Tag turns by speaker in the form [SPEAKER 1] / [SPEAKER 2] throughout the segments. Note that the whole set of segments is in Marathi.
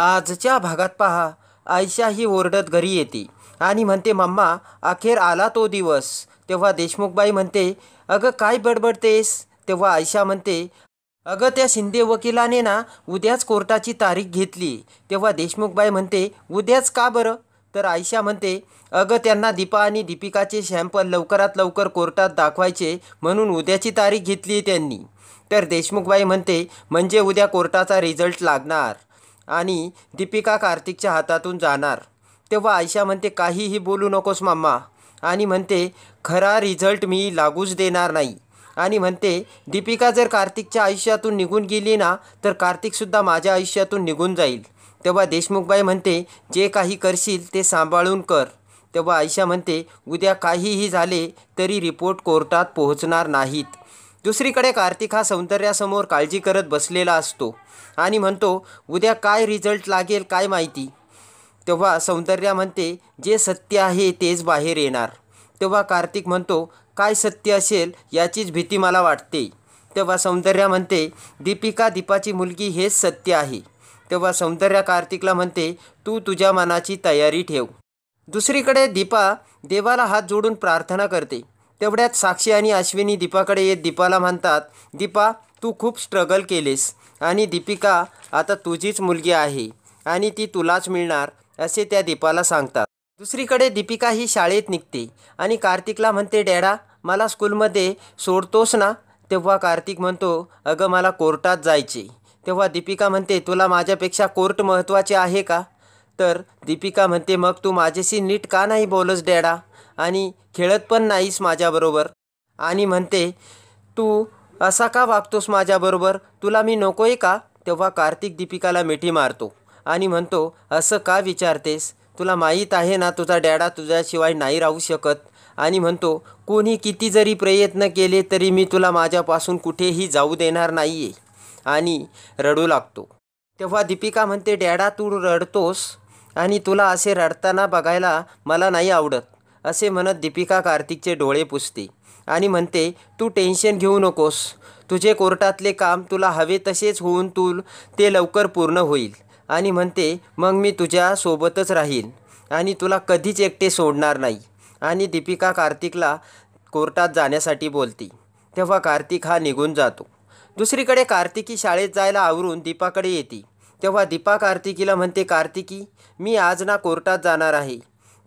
[SPEAKER 1] आजच्या भागात पहा आयशा ही ओरडत घरी येते आणि म्हणते मम्मा अखेर आला तो दिवस तेव्हा देशमुखबाई म्हणते अगं काय बडबडतेस तेव्हा आयशा म्हणते अगं त्या शिंदे वकिलाने ना उद्याच कोर्टाची तारीख घेतली तेव्हा देशमुखबाई म्हणते उद्याच का बरं तर आयशा म्हणते अगं त्यांना दीपा आणि दीपिकाचे शॅम्पल लवकरात लवकर कोर्टात दाखवायचे म्हणून उद्याची तारीख घेतली त्यांनी तर देशमुखबाई म्हणते म्हणजे उद्या कोर्टाचा रिझल्ट लागणार आणि दीपिका कार्तिकच्या हातातून जाणार तेव्हा आयशा म्हणते काहीही बोलू नकोस मम्मा आणि म्हणते खरा रिझल्ट मी लागूच देणार नाही आणि म्हणते दीपिका जर कार्तिकच्या आयुष्यातून निघून गेली ना तर कार्तिकसुद्धा माझ्या आयुष्यातून निघून जाईल तेव्हा देशमुखबाई म्हणते जे काही करशील ते सांभाळून कर तेव्हा आयशा म्हणते उद्या काहीही झाले तरी रिपोर्ट कोर्टात पोहोचणार नाहीत दुसरीकडे कार्तिक हा सौंदर्यासमोर काळजी करत बसलेला असतो आणि म्हणतो उद्या काय रिझल्ट लागेल काय माहिती तेव्हा सौंदर्या म्हणते जे सत्य आहे तेच बाहेर येणार तेव्हा कार्तिक म्हणतो काय सत्य असेल याचीच भीती मला वाटते तेव्हा सौंदर्या म्हणते दीपिका दीपाची मुलगी हेच सत्य आहे तेव्हा सौंदर्या कार्तिकला म्हणते तू तुझ्या मनाची तयारी ठेव दुसरीकडे दीपा देवाला हात जोडून प्रार्थना करते तेवढ्यात साक्षी आणि अश्विनी दीपाकडे येत दीपाला म्हणतात दीपा तू खूप स्ट्रगल केलेस आणि दीपिका आता तुझीच मुलगी आहे आणि ती तुलाच मिळणार असे त्या दीपाला सांगतात दुसरीकडे दीपिका ही शाळेत निघते आणि कार्तिकला म्हणते डॅडा मला स्कूलमध्ये सोडतोस ना तेव्हा कार्तिक म्हणतो अगं मला कोर्टात जायचे तेव्हा दीपिका म्हणते तुला माझ्यापेक्षा कोर्ट महत्त्वाचे आहे का तर दीपिका म्हणते मग तू माझ्याशी नीट का नाही बोलस डॅडा आणि खेळत पण नाहीस माझ्याबरोबर आणि म्हणते तू असा का वागतोस माझ्याबरोबर तुला मी नको आहे का तेव्हा कार्तिक दीपिकाला मिठी मारतो आणि म्हणतो असं का विचारतेस तुला माहीत आहे ना तुझा डॅडा तुझ्याशिवाय नाही राहू शकत आणि म्हणतो कोणी किती जरी प्रयत्न केले तरी मी तुला माझ्यापासून कुठेही जाऊ देणार नाही आहे आणि रडू लागतो तेव्हा दीपिका म्हणते डॅडा तू रडतोस आणि तुला असे रडताना बघायला मला नाही आवडत असे म्हणत दीपिका कार्तिकचे डोळे पुसते आणि म्हणते तू टेन्शन घेऊ नकोस तुझे कोर्टातले काम तुला हवे तसेच होऊन तू ते लवकर पूर्ण होईल आणि म्हणते मग मी तुझ्यासोबतच राहील आणि तुला कधीच एकटे सोडणार नाही आणि दीपिका कार्तिकला कोर्टात जाण्यासाठी बोलते तेव्हा कार्तिक हा निघून जातो दुसरीकडे कार्तिकी शाळेत जायला आवरून दीपाकडे येते तेव्हा दीपा कार्तिकीला म्हणते कार्तिकी मी आज ना कोर्टात जाणार आहे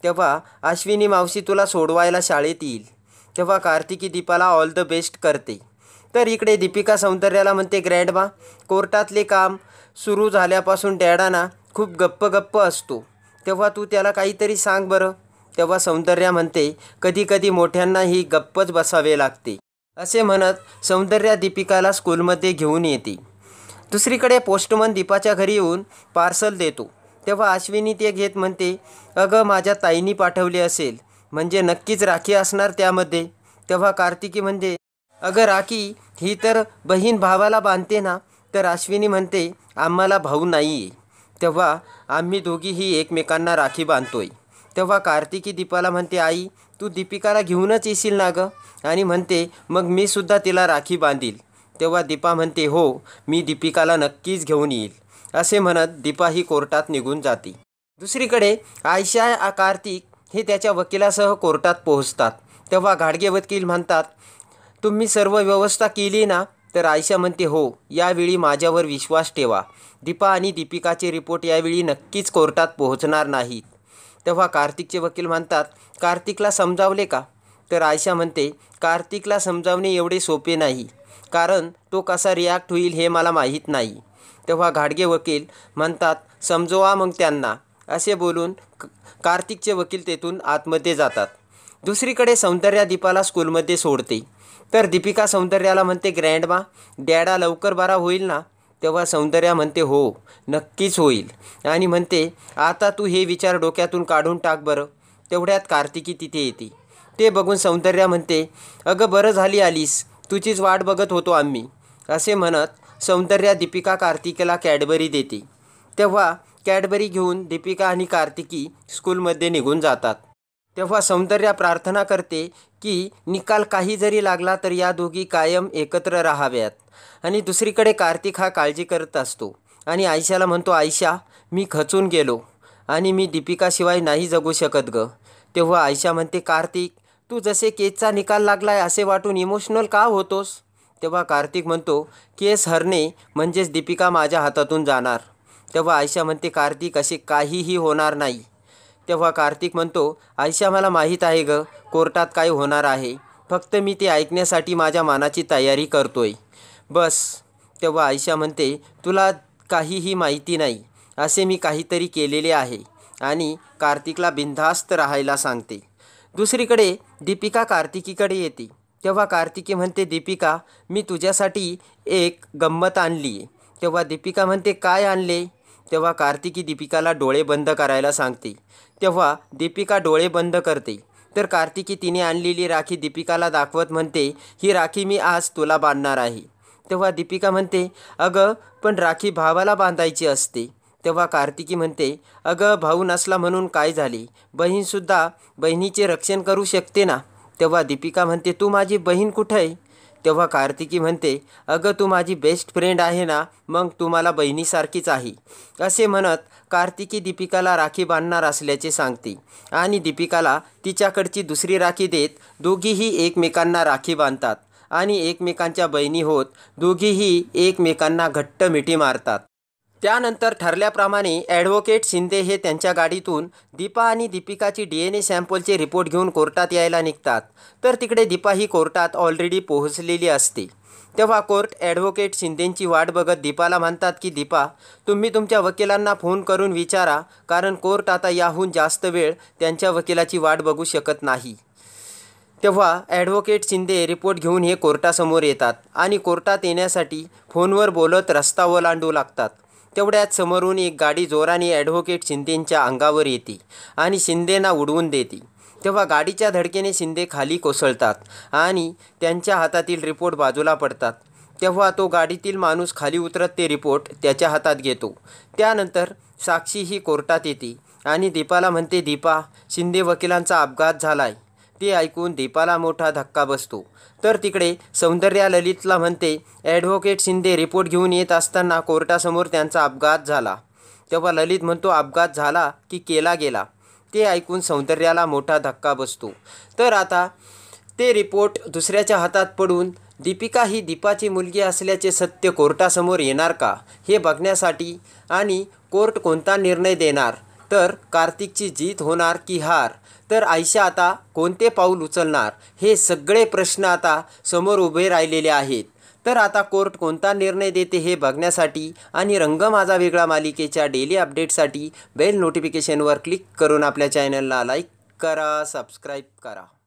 [SPEAKER 1] तेव्हा अश्विनी मावशी तुला सोडवायला शाळेत येईल तेव्हा कार्तिकी दीपाला ऑल द बेस्ट करते तर इकडे दीपिका सौंदर्याला म्हणते ग्रँडमा कोर्टातले काम सुरू झाल्यापासून डॅडाना खूप गप्प गप्प असतो तेव्हा तू त्याला काहीतरी सांग बरं तेव्हा सौंदर्या म्हणते कधी कधी मोठ्यांनाही गप्पच बसावे लागते असे म्हणत सौंदर्या दीपिकाला स्कूलमध्ये घेऊन येते दुसरीकडे पोस्टमन दीपाच्या घरी येऊन पार्सल देतो तेव्हा अश्विनी ते घेत म्हणते अगं माझ्या ताईनी पाठवले असेल म्हणजे नक्कीच राखी असणार त्यामध्ये तेव्हा कार्तिकी म्हणते अगं राखी ही तर बहीण भावाला बांधते ना तर अश्विनी म्हणते आम्हाला भाऊ नाही तेव्हा आम्ही दोघीही एकमेकांना राखी बांधतोय तेव्हा कार्तिकी दीपाला म्हणते आई तू दीपिकाला घेऊनच येशील ना गं आणि म्हणते मग मी सुद्धा तिला राखी बांधील तेव्हा दीपा म्हणते हो मी दीपिकाला नक्कीच घेऊन येईल असे म्हणत दीपा ही कोर्टात निघून जाते दुसरीकडे आयशा कार्तिक हे त्याच्या वकिलासह कोर्टात पोहोचतात तेव्हा घाडगे वकील म्हणतात तुम्ही सर्व व्यवस्था केली ना तर आयशा म्हणते हो यावेळी माझ्यावर विश्वास ठेवा दीपा आणि दीपिकाचे रिपोर्ट यावेळी नक्कीच कोर्टात पोहोचणार नाहीत तेव्हा कार्तिकचे वकील म्हणतात कार्तिकला समजावले का तर आयशा म्हणते कार्तिकला समजावणे एवढे सोपे नाही कारण तो कसा रिॲक्ट होईल हे मला माहीत नाही तेव्हा घाडगे वकील म्हणतात समजवा मग त्यांना असे बोलून कार्तिकचे वकील तेथून आतमध्ये जातात दुसरीकडे सौंदर्या दीपाला स्कूलमध्ये सोडते तर दीपिका सौंदर्याला म्हणते ग्रँडमा डॅडा लवकर बारा होईल ना तेव्हा सौंदर्या म्हणते हो नक्कीच होईल आणि म्हणते आता तू हे विचार डोक्यातून काढून टाक बरं तेवढ्यात कार्तिकी तिथे येते ते बघून सौंदर्या म्हणते अगं बरं झाली आलीस तुझीच वाट बघत होतो आम्ही असे म्हणत सौंदर्या दीपिका कार्तिकेला कॅडबरी देते तेव्हा कॅडबरी घेऊन दीपिका आणि कार्तिकी स्कूलमध्ये निघून जातात तेव्हा सौंदर्या प्रार्थना करते की निकाल काही जरी लागला तर या दोघी कायम एकत्र राहाव्यात आणि दुसरीकडे कार्तिक हा काळजी करत असतो आणि आयशाला म्हणतो आयशा मी खचून गेलो आणि मी दीपिकाशिवाय नाही जगू शकत ग तेव्हा आयशा म्हणते कार्तिक तू जसे केसचा निकाल लागलाय असे वाटून इमोशनल का होतोस तेव्हा कार्तिक म्हणतो केस हरणे म्हणजेच दीपिका माझ्या हातातून जाणार तेव्हा आयशा म्हणते कार्तिक असे काहीही होणार नाही तेव्हा कार्तिक म्हणतो आयशा मला माहीत आहे ग कोर्टात काय होणार आहे फक्त मी ते ऐकण्यासाठी माझ्या मानाची तयारी करतोय बस तेव्हा आयशा म्हणते तुला काहीही माहिती नाही असे मी काहीतरी केलेले आहे आणि कार्तिकला बिनधास्त राहायला सांगते दुसरीकडे दीपिका कार्तिकीकडे येते तेव्हा कार्तिकी म्हणते दीपिका मी तुझ्यासाठी एक गंमत आणली तेव्हा दीपिका म्हणते काय आणले तेव्हा कार्तिकी दीपिकाला डोळे बंद करायला सांगते तेव्हा दीपिका डोळे बंद करते तर कार्तिकी तिने आणलेली राखी दीपिकाला दाखवत म्हणते ही राखी मी आज तुला बांधणार आहे तेव्हा दीपिका म्हणते अगं पण राखी भावाला बांधायची असते तेव्हा कार्तिकी म्हणते अगं भाऊ नसला म्हणून काय झाले बहीणसुद्धा बहिणीचे रक्षण करू शकते ना तेव्हा दीपिका म्हणते तू माझी बहीण कुठे आहे तेव्हा कार्तिकी म्हणते अगं तू माझी बेस्ट फ्रेंड आहे ना मग तू मला बहिणीसारखीच आहे असे म्हणत कार्तिकी दीपिकाला राखी बांधणार असल्याचे सांगते आणि दीपिकाला तिच्याकडची दुसरी राखी देत दोघीही एकमेकांना राखी बांधतात आणि एकमेकांच्या बहिणी होत दोघीही एकमेकांना घट्ट मिठी मारतात त्यानंतर ठरल्याप्रमाणे ॲडव्होकेट शिंदे हे त्यांच्या गाडीतून दीपा आणि दीपिकाची डी एन ए सॅम्पलचे रिपोर्ट घेऊन कोर्टात यायला निघतात तर तिकडे दीपा ही कोर्टात ऑलरेडी पोहोचलेली असते तेव्हा कोर्ट ॲडव्होकेट शिंदेंची वाट बघत दीपाला म्हणतात की दीपा तुम्ही तुमच्या वकिलांना फोन करून विचारा कारण कोर्ट आता याहून जास्त वेळ त्यांच्या वकिलाची वाट बघू शकत नाही तेव्हा ॲडव्होकेट शिंदे रिपोर्ट घेऊन हे कोर्टासमोर येतात आणि कोर्टात येण्यासाठी फोनवर बोलत रस्ता ओलांडू लागतात तेवढ्यात समोरून एक गाडी जोराने ॲडव्होकेट शिंदेंच्या अंगावर येते आणि शिंदेना उडवून देते तेव्हा गाडीच्या धडकेने शिंदे खाली कोसळतात आणि त्यांच्या हातातील रिपोर्ट बाजूला पडतात तेव्हा तो गाडीतील माणूस खाली उतरत ते रिपोर्ट त्याच्या हातात घेतो त्यानंतर साक्षी ही कोर्टात येते आणि दीपाला म्हणते दीपा शिंदे वकिलांचा अपघात झाला आहे ते ऐकून दीपाला मोठा धक्का बसतो तर तिकडे सौंदर्या ललितला म्हणते ॲडव्होकेट शिंदे रिपोर्ट घेऊन येत असताना कोर्टासमोर त्यांचा अपघात झाला तेव्हा ललित म्हणतो अपघात झाला की केला गेला ते ऐकून सौंदर्याला मोठा धक्का बसतो तर आता ते रिपोर्ट दुसऱ्याच्या हातात पडून दीपिका ही दीपाची मुलगी असल्याचे सत्य कोर्टासमोर येणार का हे बघण्यासाठी आणि कोर्ट कोणता निर्णय देणार तर कार्तिकची जीत होणार की हार तर आयशा आता कोणते पाऊल उचलणार हे सगळे प्रश्न आता समोर उभे राहिलेले आहेत तर आता कोर्ट कोणता निर्णय देते हे बघण्यासाठी आणि रंग माझा वेगळा मालिकेच्या डेली अपडेटसाठी बेल नोटिफिकेशनवर क्लिक करून आपल्या चॅनलला लाईक करा सबस्क्राईब करा